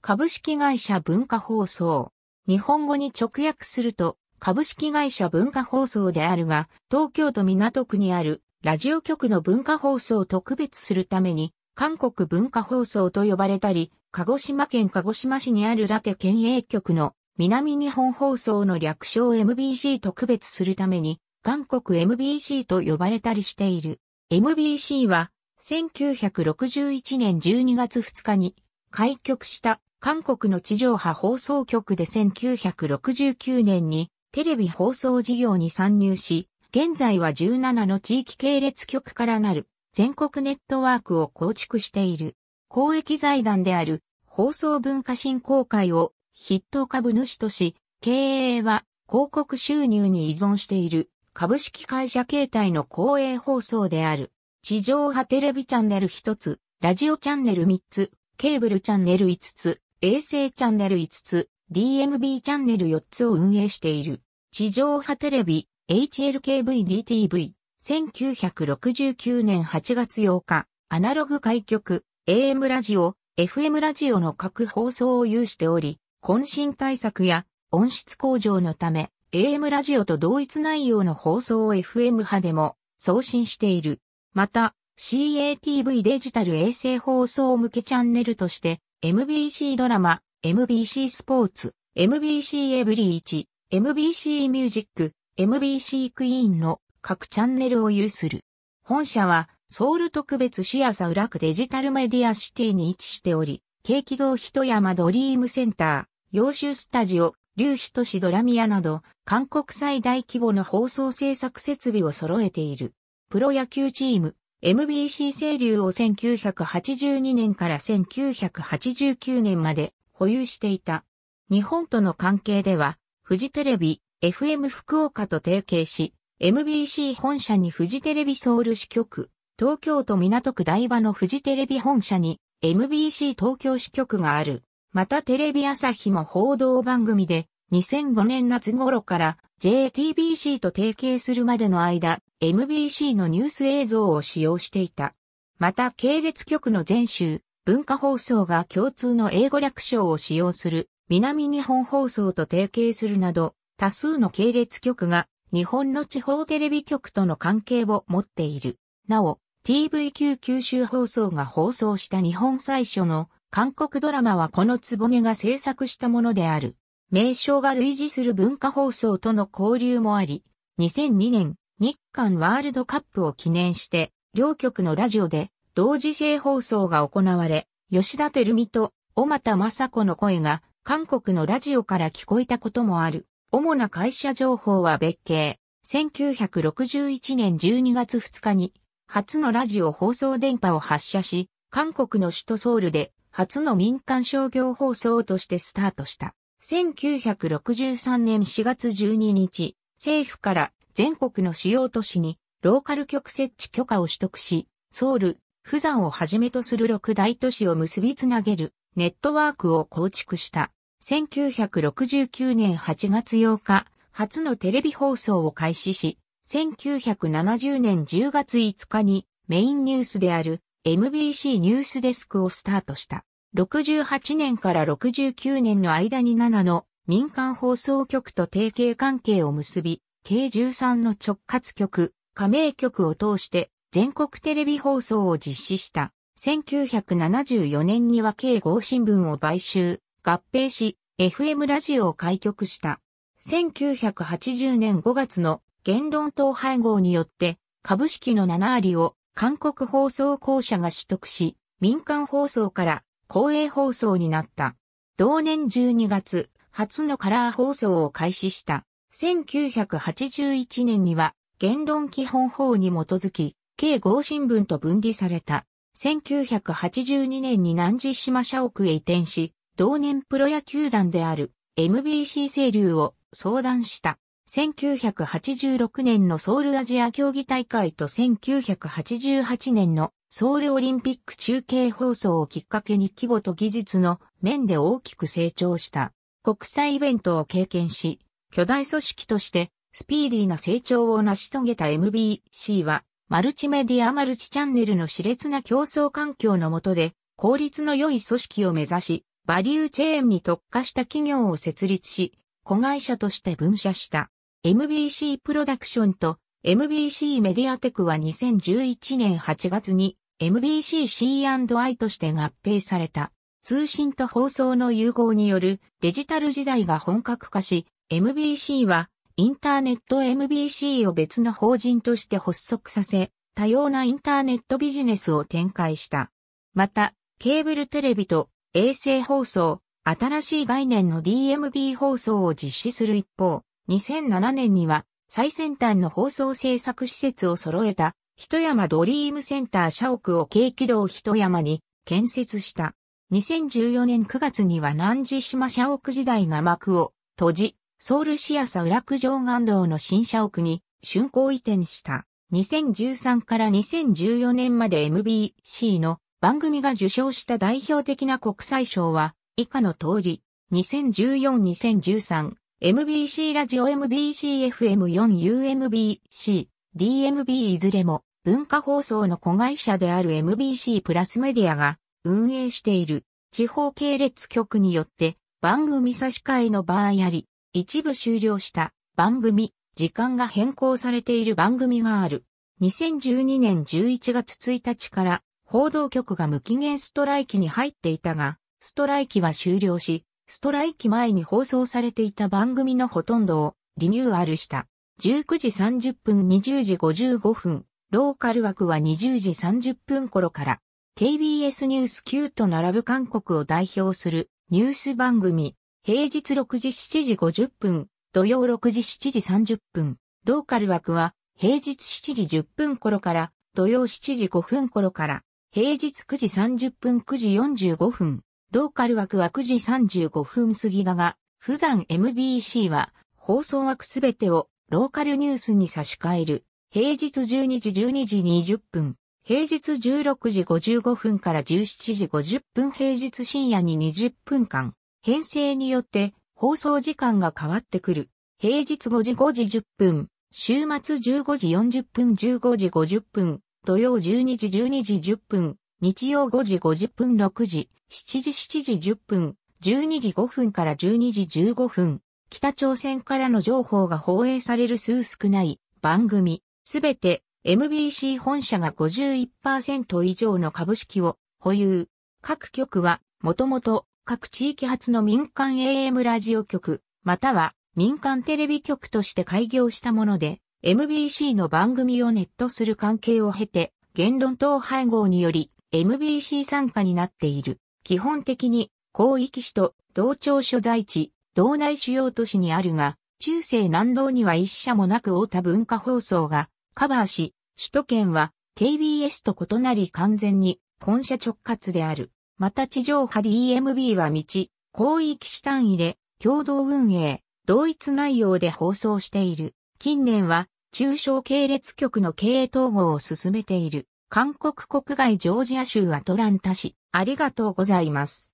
株式会社文化放送。日本語に直訳すると、株式会社文化放送であるが、東京都港区にあるラジオ局の文化放送を特別するために、韓国文化放送と呼ばれたり、鹿児島県鹿児島市にあるラテ県営局の南日本放送の略称 MBC 特別するために、韓国 MBC と呼ばれたりしている。MBC は、1961年12月2日に開局した韓国の地上波放送局で1969年にテレビ放送事業に参入し、現在は17の地域系列局からなる全国ネットワークを構築している。公益財団である放送文化振興会を筆頭株主とし、経営は広告収入に依存している株式会社形態の公営放送である。地上波テレビチャンネル1つ、ラジオチャンネル3つ、ケーブルチャンネル5つ、衛星チャンネル5つ、DMB チャンネル4つを運営している。地上波テレビ、HLKVDTV、1969年8月8日、アナログ開局、AM ラジオ、FM ラジオの各放送を有しており、渾身対策や音質向上のため、AM ラジオと同一内容の放送を FM 派でも送信している。また、CATV デジタル衛星放送向けチャンネルとして、MBC ドラマ、MBC スポーツ、MBC エブリー1、MBC ミュージック、MBC クイーンの各チャンネルを有する。本社は、ソウル特別市朝浦区デジタルメディアシティに位置しており、京気堂人山ドリームセンター、洋州スタジオ、竜人市ドラミアなど、韓国最大規模の放送制作設備を揃えている。プロ野球チーム、MBC 清流を1982年から1989年まで保有していた。日本との関係では、フジテレビ、FM 福岡と提携し、MBC 本社にフジテレビソウル支局、東京都港区台場のフジテレビ本社に MBC 東京支局がある。またテレビ朝日も報道番組で2005年夏頃から JTBC と提携するまでの間、MBC のニュース映像を使用していた。また系列局の全集、文化放送が共通の英語略称を使用する南日本放送と提携するなど、多数の系列局が日本の地方テレビ局との関係を持っている。なお、TVQ 九州放送が放送した日本最初の韓国ドラマはこの壺が制作したものである。名称が類似する文化放送との交流もあり、2002年日韓ワールドカップを記念して、両局のラジオで同時性放送が行われ、吉田照美と小又雅子の声が韓国のラジオから聞こえたこともある。主な会社情報は別形。1961年12月2日に初のラジオ放送電波を発射し、韓国の首都ソウルで初の民間商業放送としてスタートした。1963年4月12日、政府から全国の主要都市にローカル局設置許可を取得し、ソウル、釜山をはじめとする六大都市を結びつなげるネットワークを構築した。1969年8月8日、初のテレビ放送を開始し、1970年10月5日にメインニュースである MBC ニュースデスクをスタートした。68年から69年の間に7の民間放送局と提携関係を結び、計13の直轄局、加盟局を通して全国テレビ放送を実施した。1974年には計合新聞を買収、合併し、FM ラジオを開局した。1980年5月の言論党配合によって株式の7割を韓国放送公社が取得し、民間放送から公営放送になった。同年12月、初のカラー放送を開始した。1981年には言論基本法に基づき、計合新聞と分離された。1982年に南寺島社屋へ移転し、同年プロ野球団である MBC 清流を相談した。1986年のソウルアジア競技大会と1988年のソウルオリンピック中継放送をきっかけに規模と技術の面で大きく成長した。国際イベントを経験し、巨大組織としてスピーディーな成長を成し遂げた MBC は、マルチメディアマルチチャンネルの熾烈な競争環境の下で、効率の良い組織を目指し、バリューチェーンに特化した企業を設立し、子会社として分社した。MBC プロダクションと MBC メディアテクは2011年8月に MBCC&I として合併された。通信と放送の融合によるデジタル時代が本格化し、MBC は、インターネット MBC を別の法人として発足させ、多様なインターネットビジネスを展開した。また、ケーブルテレビと衛星放送、新しい概念の DMB 放送を実施する一方、2007年には最先端の放送制作施設を揃えた、一山ドリームセンター社屋を軽軌道一山に建設した。2014年9月には南寺島社屋時代が幕を閉じ、ソウル市ョー区上岸道の新社屋に竣工移転した。2013から2014年まで MBC の番組が受賞した代表的な国際賞は以下の通り、2014-2013、MBC ラジオ MBCFM4UMBC、DMB いずれも文化放送の子会社である MBC プラスメディアが運営している地方系列局によって番組差し替えの場合あり、一部終了した番組、時間が変更されている番組がある。2012年11月1日から報道局が無期限ストライキに入っていたが、ストライキは終了し、ストライキ前に放送されていた番組のほとんどをリニューアルした。19時30分、20時55分、ローカル枠は20時30分頃から、KBS ニュース9と並ぶ韓国を代表するニュース番組、平日6時7時50分、土曜6時7時30分、ローカル枠は平日7時10分頃から、土曜7時5分頃から、平日9時30分9時45分、ローカル枠は9時35分過ぎだが、普段 MBC は放送枠すべてをローカルニュースに差し替える。平日12時12時20分、平日16時55分から17時50分平日深夜に20分間、編成によって放送時間が変わってくる。平日5時5時10分、週末15時40分15時50分、土曜12時12時10分、日曜5時50分6時、7時7時10分、12時5分から12時15分、北朝鮮からの情報が放映される数少ない番組、すべて MBC 本社が51%以上の株式を保有。各局はもともと各地域発の民間 AM ラジオ局、または民間テレビ局として開業したもので、MBC の番組をネットする関係を経て、言論等配合により MBC 参加になっている。基本的に広域市と同庁所在地、道内主要都市にあるが、中世南道には一社もなく太田文化放送がカバーし、首都圏は KBS と異なり完全に本社直轄である。また地上波 DMB は道、広域主単位で共同運営、同一内容で放送している。近年は中小系列局の経営統合を進めている。韓国国外ジョージア州アトランタ市。ありがとうございます。